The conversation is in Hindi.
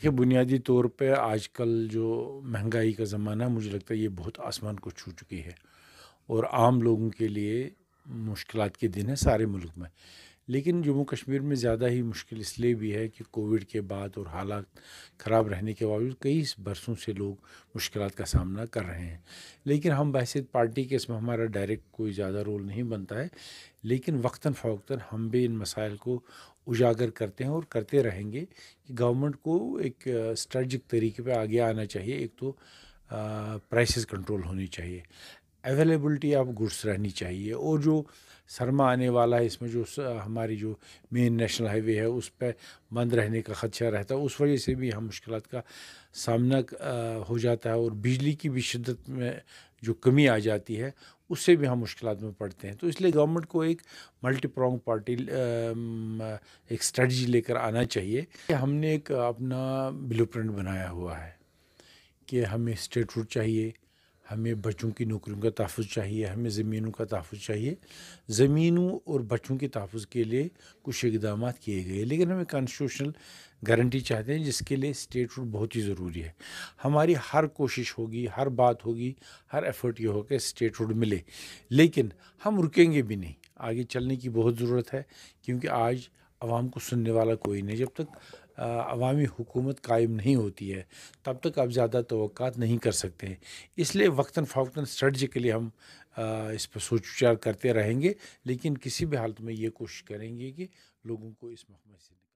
देखिए बुनियादी तौर पे आजकल जो महंगाई का ज़माना है मुझे लगता है ये बहुत आसमान को छू चुकी है और आम लोगों के लिए मुश्किल के दिन है सारे मुल्क में लेकिन जम्मू कश्मीर में ज़्यादा ही मुश्किल इसलिए भी है कि कोविड के बाद और हालात ख़राब रहने के बावजूद कई बरसों से लोग मुश्किल का सामना कर रहे हैं लेकिन हम बहसीत पार्टी के इसमें हमारा डायरेक्ट कोई ज़्यादा रोल नहीं बनता है लेकिन वक्ता फ़ौक्ता हम भी इन मसाइल को उजागर करते हैं और करते रहेंगे कि गवर्नमेंट को एक स्ट्रेटिक तरीके पर आगे आना चाहिए एक तो प्राइसेस कंट्रोल होनी चाहिए अवेलेबलिटी ऑफ गुड्स रहनी चाहिए और जो सरमा आने वाला है इसमें जो हमारी जो मेन नेशनल हाईवे है उस पर बंद रहने का खदशा रहता है उस वजह से भी हम मुश्किल का सामना हो जाता है और बिजली की भी शिद्दत में जो कमी आ जाती है उससे भी हम मुश्किल में पड़ते हैं तो इसलिए गवर्नमेंट को एक मल्टी पार्टी एक स्ट्रेटजी लेकर आना चाहिए हमने एक अपना ब्लू बनाया हुआ है कि हमें स्टेट रूट चाहिए हमें बच्चों की नौकरियों का तहफ़ चाहिए हमें ज़मीनों का तहफ़ चाहिए ज़मीनों और बच्चों के तहफ़ के लिए कुछ इकदाम किए गए लेकिन हमें कॉन्स्टिट्यूशनल गारंटी चाहते हैं जिसके लिए स्टेट रूल बहुत ही ज़रूरी है हमारी हर कोशिश होगी हर बात होगी हर एफर्ट ये होगा स्टेट रूल मिले लेकिन हम रुकेंगे भी नहीं आगे चलने की बहुत ज़रूरत है क्योंकि आज आवाम को सुनने वाला कोई नहीं जब तक अवामी हुकूमत कायम नहीं होती है तब तक आप ज़्यादा तो नहीं कर सकते हैं इसलिए वक्ता फ़ौता स्ट्रेटजी के लिए हम इस पर सोच विचार करते रहेंगे लेकिन किसी भी हालत में ये कोशिश करेंगे कि लोगों को इस महमे से